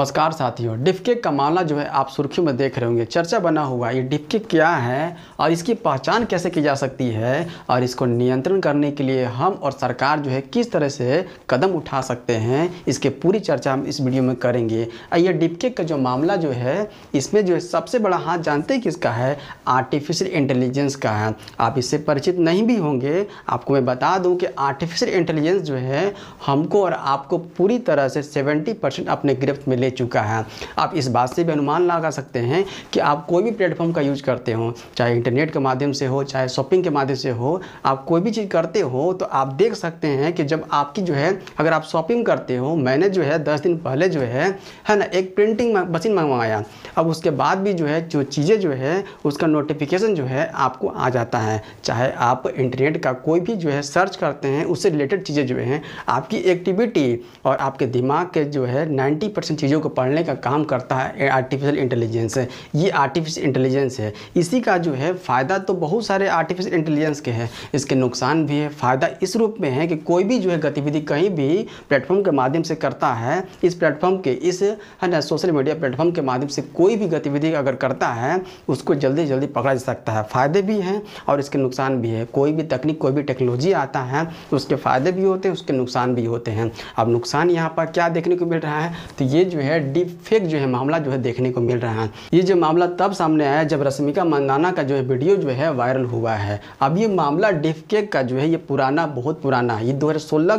नमस्कार साथियों डिफके का मामला जो है आप सुर्खियों में देख रहे होंगे चर्चा बना हुआ ये डिफके क्या है और इसकी पहचान कैसे की जा सकती है और इसको नियंत्रण करने के लिए हम और सरकार जो है किस तरह से कदम उठा सकते हैं इसके पूरी चर्चा हम इस वीडियो में करेंगे और ये डिफके का जो मामला जो है इसमें जो है सबसे बड़ा हाथ जानते हैं किसका है आर्टिफिशियल इंटेलिजेंस का है आप इससे परिचित नहीं भी होंगे आपको मैं बता दूँ कि आर्टिफिशियल इंटेलिजेंस जो है हमको और आपको पूरी तरह से सेवेंटी अपने गिरफ्त में ले चुका है आप इस बात से भी अनुमान लगा सकते हैं कि आप कोई भी प्लेटफॉर्म का यूज करते हो चाहे इंटरनेट के माध्यम से हो चाहे शॉपिंग के माध्यम से हो आप कोई भी चीज़ करते हो तो आप देख सकते हैं कि जब आपकी जो है अगर आप शॉपिंग करते हो मैंने जो है दस दिन पहले जो है है ना एक प्रिंटिंग मशीन मंगवाया अब उसके बाद भी जो है जो चीज़ें जो है उसका नोटिफिकेशन जो है आपको आ जाता है चाहे आप इंटरनेट का कोई भी जो है सर्च करते हैं उससे रिलेटेड चीज़ें जो हैं आपकी एक्टिविटी और आपके दिमाग के जो है नाइन्टी परसेंट चीज़ों चीज़ों को पढ़ने का काम करता है आर्टिफिशियल इंटेलिजेंस है ये आर्टिफिशियल इंटेलिजेंस है इसी का जो है फ़ायदा तो बहुत सारे आर्टिफिशियल इंटेलिजेंस के हैं इसके नुकसान भी है फ़ायदा इस रूप में है कि कोई भी जो है गतिविधि कहीं भी प्लेटफॉर्म के माध्यम से करता है इस प्लेटफॉर्म के इस है ना सोशल मीडिया प्लेटफॉर्म के माध्यम से कोई भी गतिविधि अगर करता है उसको जल्दी जल्दी पकड़ा जा सकता है फ़ायदे भी हैं और इसके नुकसान भी है कोई भी तकनीक कोई भी टेक्नोलॉजी आता है उसके फ़ायदे भी होते हैं उसके नुकसान भी होते हैं अब नुकसान यहाँ पर क्या देखने को मिल रहा है तो ये जो है डीप फेक जो है मामला जो है देखने को मिल रहा है ये जो मामला तब सामने आया जब रश्मिका मंदाना का जो है वीडियो जो है वायरल हुआ है अब ये मामला फेक का जो है ये पुराना बहुत पुराना है ये दो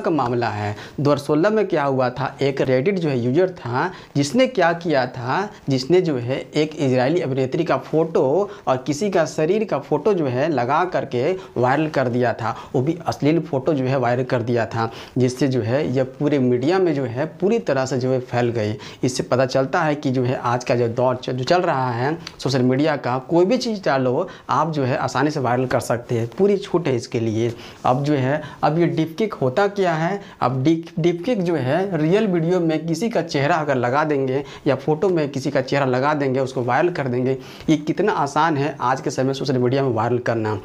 का मामला है दो में क्या हुआ था एक रेडिट जो है यूजर था जिसने क्या किया था जिसने जो है एक इसराइली अभिनेत्री का फ़ोटो और किसी का शरीर का फ़ोटो जो है लगा करके वायरल कर दिया था वो भी अश्लील फ़ोटो जो है वायरल कर दिया था जिससे जो है यह पूरे मीडिया में जो है पूरी तरह से जो है फैल गई इससे पता चलता है कि जो है आज का जो दौर जो चल रहा है सोशल मीडिया का कोई भी चीज़ डालो आप जो है आसानी से वायरल कर सकते हैं पूरी छूट है इसके लिए अब जो है अब ये डिपकिक होता क्या है अब डिपकिक जो है रियल वीडियो में किसी का चेहरा अगर लगा देंगे या फोटो में किसी का चेहरा लगा देंगे उसको वायरल कर देंगे ये कितना आसान है आज के समय सोशल मीडिया में वायरल करना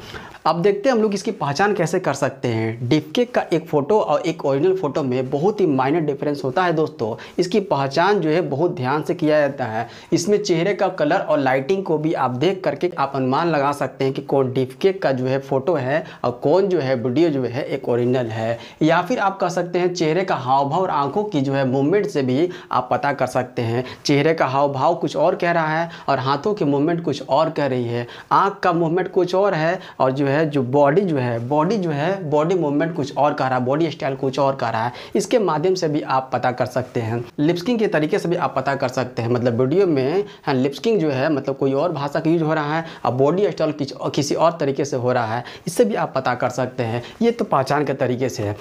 अब देखते हैं हम लोग इसकी पहचान कैसे कर सकते हैं डिपकेक का एक फ़ोटो और एक ओरिजिनल फ़ोटो में बहुत ही माइनर डिफरेंस होता है दोस्तों इसकी पहचान जो है बहुत ध्यान से किया जाता है इसमें चेहरे का कलर और लाइटिंग को भी आप देख करके आप अनुमान लगा सकते हैं कि कौन डिपकेक का जो है फ़ोटो है और कौन जो है वीडियो जो है एक ओरिजिनल है या फिर आप कह सकते हैं चेहरे का हाव भाव और आंखों की जो है मूवमेंट से भी आप पता कर सकते हैं चेहरे का हाव भाव कुछ और कह रहा है और हाथों की मूवमेंट कुछ और कह रही है आँख का मूवमेंट कुछ और है और जो है है जो बॉडी जो है बॉडी जो है बॉडी मूवमेंट कुछ और कर रहा है बॉडी स्टाइल कुछ और कर रहा है इसके माध्यम से भी आप पता कर सकते हैं लिप्सकिंग के तरीके से भी आप पता कर सकते हैं मतलब वीडियो में लिप्सकिंग हाँ, जो है मतलब कोई और भाषा का यूज हो रहा है और बॉडी स्टाइल किसी और तरीके से हो रहा है इससे भी आप पता कर सकते हैं ये तो पहचान के तरीके से है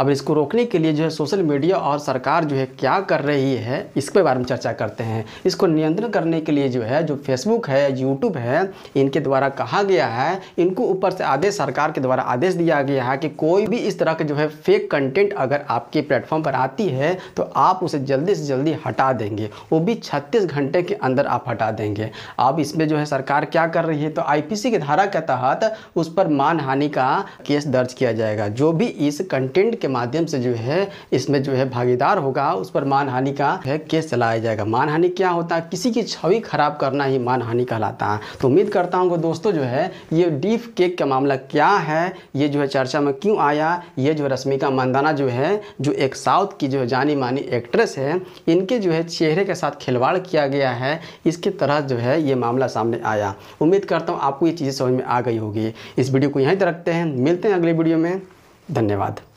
अब इसको रोकने के लिए जो है सोशल मीडिया और सरकार जो है क्या कर रही है इसके बारे में चर्चा करते हैं इसको नियंत्रण करने के लिए जो है जो फेसबुक है यूट्यूब है इनके द्वारा कहा गया है इनको ऊपर ओर से आदेश सरकार के द्वारा आदेश दिया गया है कि कोई भी इस तरह के जो है फेक कंटेंट अगर आपके प्लेटफॉर्म पर आती है तो आप उसे जल्दी से जल्दी हटा देंगे वो भी छत्तीस घंटे के अंदर आप हटा देंगे अब इसमें जो है सरकार क्या कर रही है तो आईपीसी की धारा के तहत उस पर मानहानि का केस दर्ज किया जाएगा जो भी इस कंटेंट के माध्यम से जो है इसमें जो है भागीदार होगा उस पर मानहानि का है केस चलाया जाएगा मानहानि क्या होता है किसी की छवि खराब करना ही मानहानि कहलाता है तो उम्मीद करता हूँ दोस्तों जो है ये डीफ केक का मामला क्या है ये जो है चर्चा में क्यों आया ये जो रश्मिका मंदाना जो है जो एक साउथ की जो है जानी मानी एक्ट्रेस है इनके जो है चेहरे के साथ खिलवाड़ किया गया है इसके तरह जो है ये मामला सामने आया उम्मीद करता हूँ आपको ये चीज़ें समझ में आ गई होगी इस वीडियो को यहीं तक रखते हैं मिलते हैं अगले वीडियो में धन्यवाद